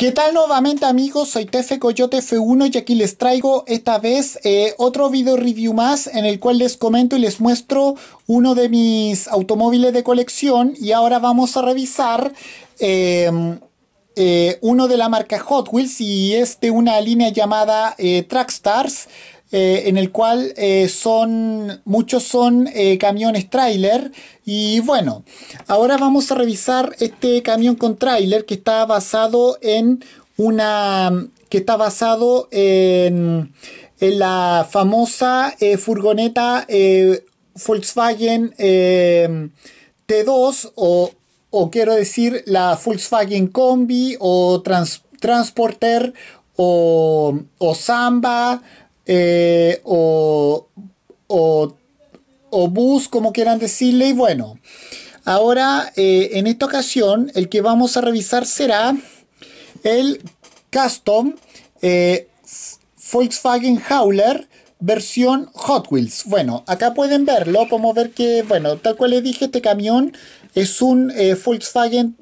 ¿Qué tal nuevamente amigos? Soy Tefe Coyote F1 y aquí les traigo esta vez eh, otro video review más en el cual les comento y les muestro uno de mis automóviles de colección y ahora vamos a revisar em, eh, uno de la marca Hot Wheels y es de una línea llamada eh, Trackstars eh, en el cual eh, son muchos son eh, camiones trailer y bueno, ahora vamos a revisar este camión con tráiler que está basado en una que está basado en, la famosa furgoneta Volkswagen T2 o, quiero decir la Volkswagen Combi o Trans Transporter o, o Samba eh, o, bus, como quieran decirle. Y bueno, ahora eh, en esta ocasión el que vamos a revisar será el Custom eh, Volkswagen Howler versión Hot Wheels. Bueno, acá pueden verlo, podemos ver que, bueno, tal cual les dije, este camión es un Volkswagen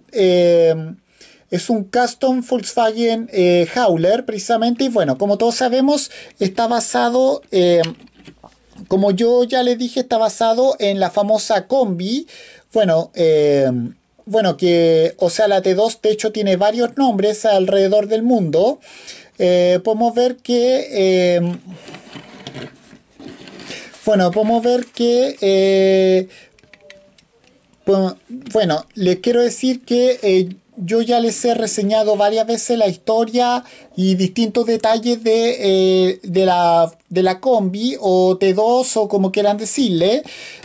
es un custom Volkswagen eh, Howler, precisamente. Y bueno, como todos sabemos, está basado... Eh, como yo ya les dije, está basado en la famosa combi. Bueno, eh, bueno, que, o sea, la T2 de hecho tiene varios nombres alrededor del mundo. podemos ver que, bueno, podemos ver que, bueno, les quiero decir que yo ya les he reseñado varias veces la historia y distintos detalles de, eh, la, de la, combi o T2 o como quieran decirle.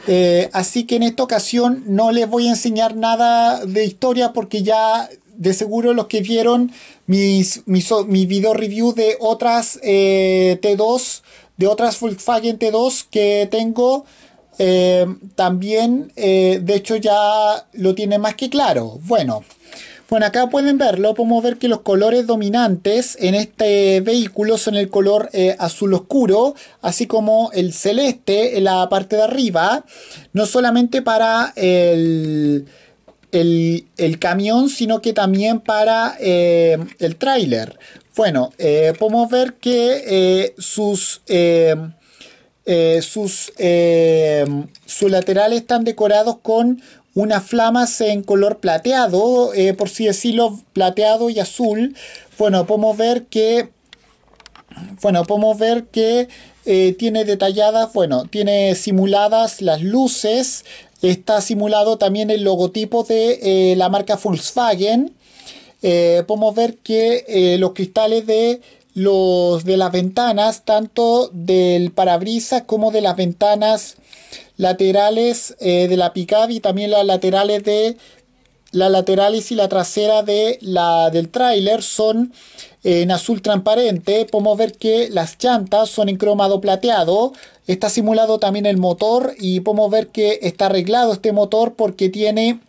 Eh, así que en esta ocasión no les voy a enseñar nada de historia porque ya de seguro los que vieron mis, mi video review de otras eh, T2, de otras Volkswagen T2 que tengo. también, de hecho, ya lo tiene más que claro. Bueno, bueno, acá pueden verlo, podemos ver que los colores dominantes en este vehículo son el color eh, azul oscuro, así como el celeste en la parte de arriba, no solamente para el, el, camión, sino que también para eh, el tráiler. Bueno, eh, podemos ver que sus... sus, sus laterales están decorados con unas flamas en color plateado, eh, por si decirlo, plateado y azul. Bueno, podemos ver que, bueno, podemos ver que eh, tiene detalladas, bueno, tiene simuladas las luces. Está simulado también el logotipo de eh, la marca Volkswagen. podemos ver que los cristales de los de las ventanas, tanto del parabrisas como de las ventanas laterales eh, de la picada y también las laterales de la laterales y la trasera de la, del tráiler son eh, en azul transparente. Podemos ver que las llantas son en cromado plateado. Está simulado también el motor y podemos ver que está arreglado este motor porque tiene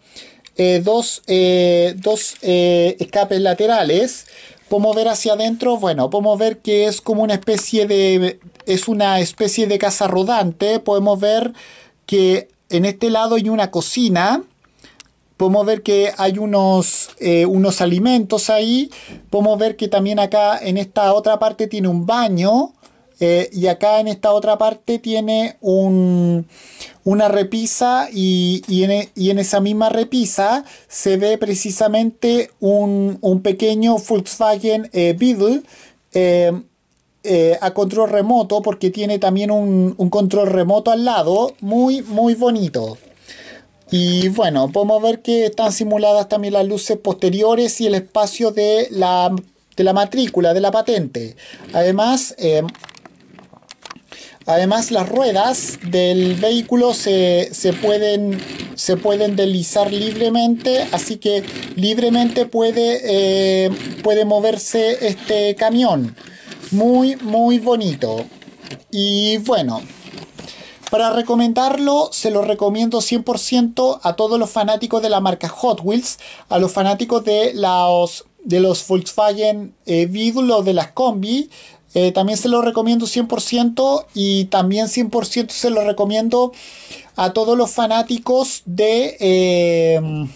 eh, dos, escapes laterales podemos ver hacia adentro, bueno, podemos ver que es como una especie de, es una especie de casa rodante, podemos ver que en este lado hay una cocina, podemos ver que hay unos, eh, unos alimentos ahí, podemos ver que también acá en esta otra parte tiene un baño, eh, y acá en esta otra parte tiene una repisa y, en, e, y, en, esa misma repisa se ve precisamente un, pequeño Volkswagen eh, Beetle eh, a control remoto porque tiene también un, control remoto al lado muy muy bonito. Y bueno, podemos ver que están simuladas también las luces posteriores y el espacio de la, de la matrícula, de la patente. Además, Además, las ruedas del vehículo se, pueden, se pueden deslizar libremente, así que libremente puede, eh, puede moverse este camión. Muy, muy bonito. Y bueno, para recomendarlo, se lo recomiendo 100% a todos los fanáticos de la marca Hot Wheels, a los fanáticos de los, de los Volkswagen eh, de las combi, eh, también se lo recomiendo 100% y también 100% se lo recomiendo a todos los fanáticos de... Em,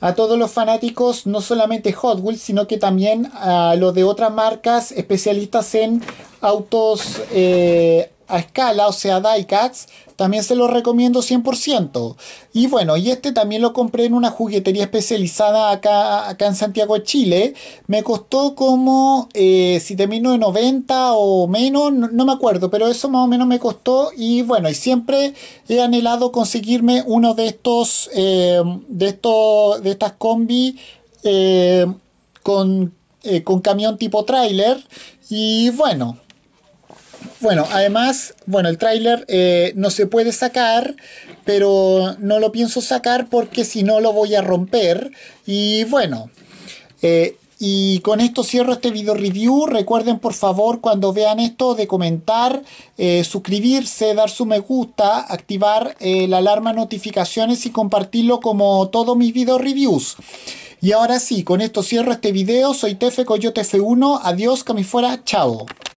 a todos los fanáticos, no solamente Hot Wheels, sino que también a los de otras marcas especialistas en autos, eh, a escala, o sea, diecast, también se los recomiendo 100%. Y bueno, y este también lo compré en una juguetería especializada acá, en Santiago de Chile. Me costó como eh, 90 o menos, no, me acuerdo, pero eso más o menos me costó. Y bueno, y siempre he anhelado conseguirme uno de estos, eh, de estos, de estas combi eh, con, eh, con camión tipo trailer. Y bueno, bueno, además, bueno, el tráiler eh, no se puede sacar, pero no lo pienso sacar porque si no lo voy a romper. Y bueno, eh, y con esto cierro este video review. Recuerden por favor cuando vean esto de comentar, eh, suscribirse, dar su me gusta, activar la alarma notificaciones y compartirlo como todos mis video reviews. Y ahora sí, con esto cierro este video. Soy Tefe Coyote F1. Adiós, que fuera. Chao.